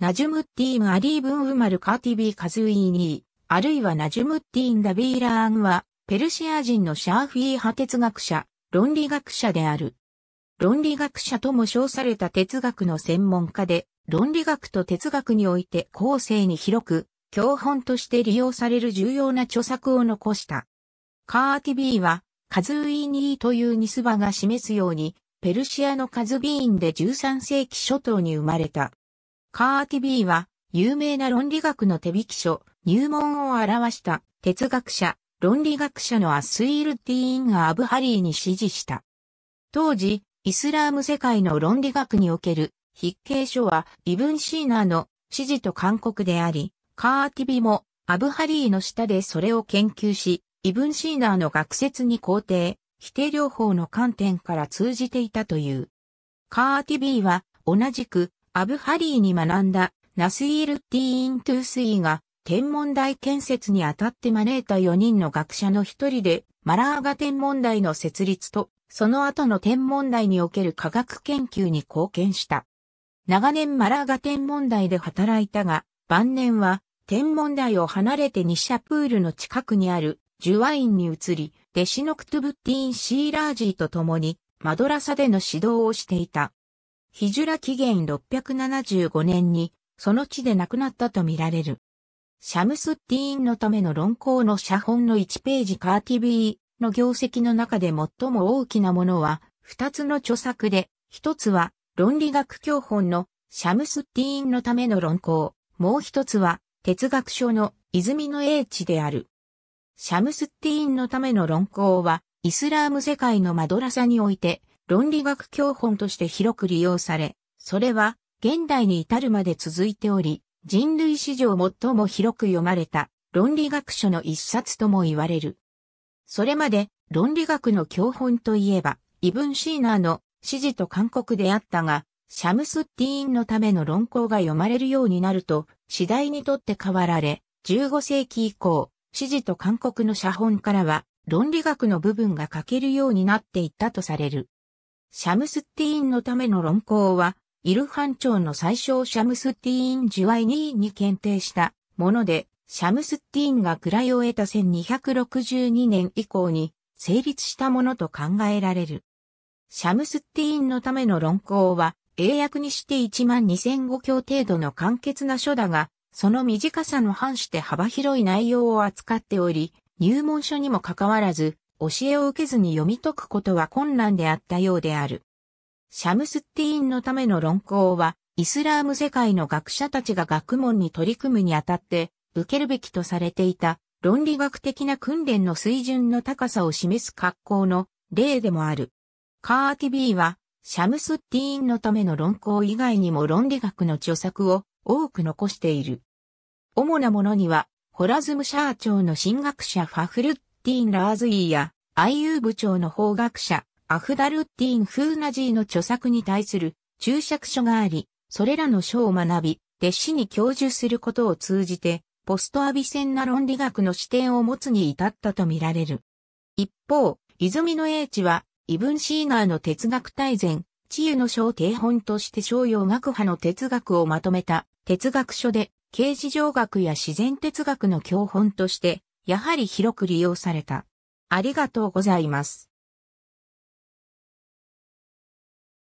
ナジュムッティーン・アリー・ブン・ウマル・カーティビー・カズイーニー、あるいはナジュムッティーン・ダビーラーンは、ペルシア人のシャーフィー派哲学者、論理学者である。論理学者とも称された哲学の専門家で、論理学と哲学において後世に広く、教本として利用される重要な著作を残した。カーティビーは、カズイーニーというニスバが示すように、ペルシアのカズビーンで13世紀初頭に生まれた。カーティビーは、有名な論理学の手引き書、入門を表した哲学者、論理学者のアスイールティーンがアブハリーに指示した。当時、イスラーム世界の論理学における筆形書はイブン・シーナーの指示と勧告であり、カーティビーもアブハリーの下でそれを研究し、イブン・シーナーの学説に肯定、否定療法の観点から通じていたという。カーティビーは同じくアブハリーに学んだナスイール・ティーン・トゥースイーが天文台建設にあたって招いた4人の学者の一人でマラーガ天文台の設立とその後の天文台における科学研究に貢献した。長年マラーガ天文台で働いたが晩年は天文台を離れて西社プールの近くにあるジュワインに移り、弟子のクトゥブッティーン・シーラージーと共にマドラサでの指導をしていた。ヒジュラ紀元675年に、その地で亡くなったとみられる。シャムスッディーンのための論考の写本の1ページカーティビーの業績の中で最も大きなものは、2つの著作で、1つは、論理学教本のシャムスッディーンのための論考、もう1つは、哲学書の泉の英知である。シャムスッティーンのための論考は、イスラーム世界のマドラサにおいて、論理学教本として広く利用され、それは現代に至るまで続いており、人類史上最も広く読まれた論理学書の一冊とも言われる。それまで論理学の教本といえば、イブン・シーナーの指示と勧告であったが、シャムスティーンのための論考が読まれるようになると、次第にとって変わられ、15世紀以降、指示と勧告の写本からは、論理学の部分が書けるようになっていったとされる。シャムスティーンのための論考は、イルハン朝の最小シャムスティーン・ジュワイニーに検定したもので、シャムスティーンが位を得た1262年以降に成立したものと考えられる。シャムスティーンのための論考は、英訳にして1万2 0 0 5教程度の簡潔な書だが、その短さの反して幅広い内容を扱っており、入門書にもかかわらず、教えを受けずに読み解くことは困難であったようである。シャムスッティーンのための論考は、イスラーム世界の学者たちが学問に取り組むにあたって、受けるべきとされていた論理学的な訓練の水準の高さを示す格好の例でもある。カーティビーは、シャムスッティーンのための論考以外にも論理学の著作を多く残している。主なものには、ホラズムシャー朝の神学者ファフルッティーン・ラーズイーや、IU 部長の法学者、アフダルッティーン・フーナジーの著作に対する注釈書があり、それらの書を学び、弟子に教授することを通じて、ポストアビセンな論理学の視点を持つに至ったとみられる。一方、泉の英知は、イブン・シーナーの哲学大全、治癒の書を定本として商用学派の哲学をまとめた哲学書で、形事上学や自然哲学の教本として、やはり広く利用された。ありがとうございます。